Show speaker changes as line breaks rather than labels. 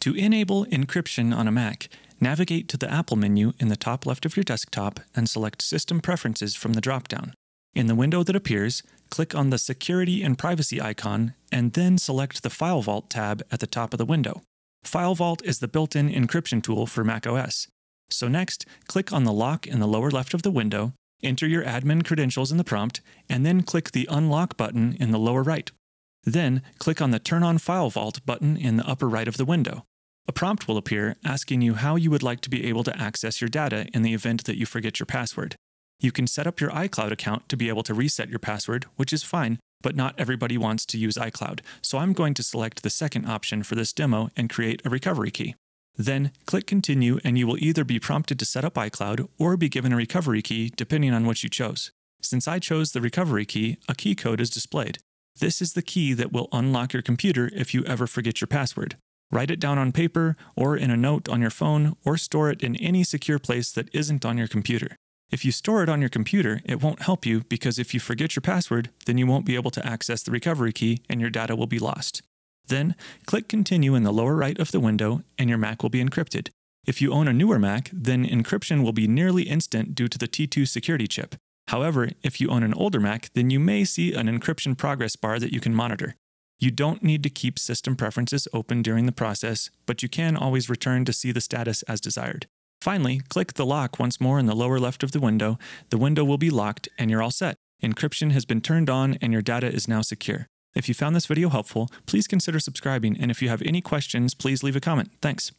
To enable encryption on a Mac, navigate to the Apple menu in the top left of your desktop and select System Preferences from the dropdown. In the window that appears, click on the Security and Privacy icon and then select the File Vault tab at the top of the window. File Vault is the built-in encryption tool for macOS. So next, click on the lock in the lower left of the window, enter your admin credentials in the prompt, and then click the Unlock button in the lower right. Then, click on the Turn on File Vault button in the upper right of the window. A prompt will appear asking you how you would like to be able to access your data in the event that you forget your password. You can set up your iCloud account to be able to reset your password, which is fine, but not everybody wants to use iCloud, so I'm going to select the second option for this demo and create a recovery key. Then click Continue and you will either be prompted to set up iCloud or be given a recovery key depending on what you chose. Since I chose the recovery key, a key code is displayed. This is the key that will unlock your computer if you ever forget your password. Write it down on paper or in a note on your phone or store it in any secure place that isn't on your computer. If you store it on your computer, it won't help you because if you forget your password, then you won't be able to access the recovery key and your data will be lost. Then, click Continue in the lower right of the window and your Mac will be encrypted. If you own a newer Mac, then encryption will be nearly instant due to the T2 security chip. However, if you own an older Mac, then you may see an encryption progress bar that you can monitor. You don't need to keep system preferences open during the process, but you can always return to see the status as desired. Finally, click the lock once more in the lower left of the window. The window will be locked and you're all set. Encryption has been turned on and your data is now secure. If you found this video helpful, please consider subscribing, and if you have any questions, please leave a comment. Thanks.